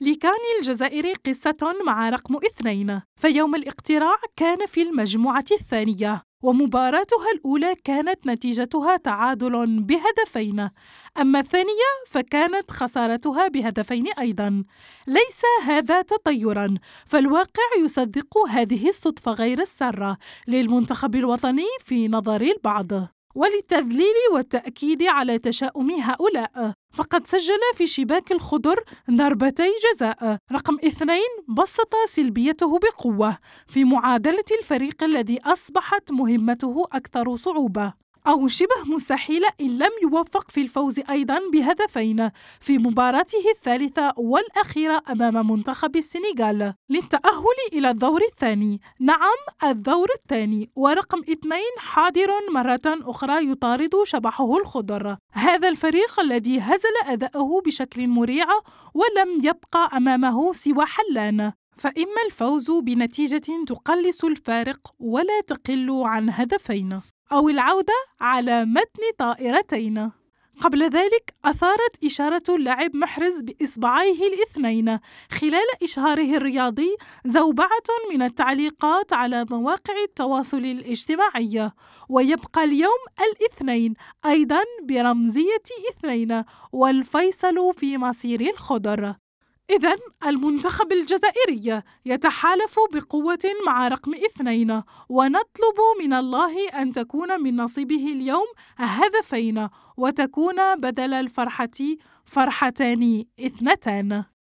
لكاني الجزائري قصة مع رقم اثنين فيوم الاقتراع كان في المجموعة الثانية ومباراتها الأولى كانت نتيجتها تعادل بهدفين أما الثانية فكانت خسارتها بهدفين أيضا ليس هذا تطيرا فالواقع يصدق هذه الصدفة غير السارة للمنتخب الوطني في نظر البعض وللتذليل والتأكيد على تشاؤم هؤلاء فقد سجل في شباك الخضر ضربتي جزاء رقم اثنين بسط سلبيته بقوة في معادلة الفريق الذي أصبحت مهمته أكثر صعوبة أو شبه مستحيلة إن لم يوفق في الفوز أيضا بهدفين في مباراته الثالثة والأخيرة أمام منتخب السنغال للتأهل إلى الدور الثاني نعم الدور الثاني ورقم اثنين حاضر مرة أخرى يطارد شبحه الخضر هذا الفريق الذي هزل أداءه بشكل مريع ولم يبقى أمامه سوى حلان فإما الفوز بنتيجة تقلص الفارق ولا تقل عن هدفين أو العودة على متن طائرتين قبل ذلك أثارت إشارة اللاعب محرز بإصبعيه الاثنين خلال إشهاره الرياضي زوبعة من التعليقات على مواقع التواصل الاجتماعي ويبقى اليوم الاثنين أيضا برمزية اثنين والفيصل في مصير الخضر إذا المنتخب الجزائري يتحالف بقوة مع رقم اثنين ونطلب من الله أن تكون من نصيبه اليوم هدفين وتكون بدل الفرحة فرحتان اثنتان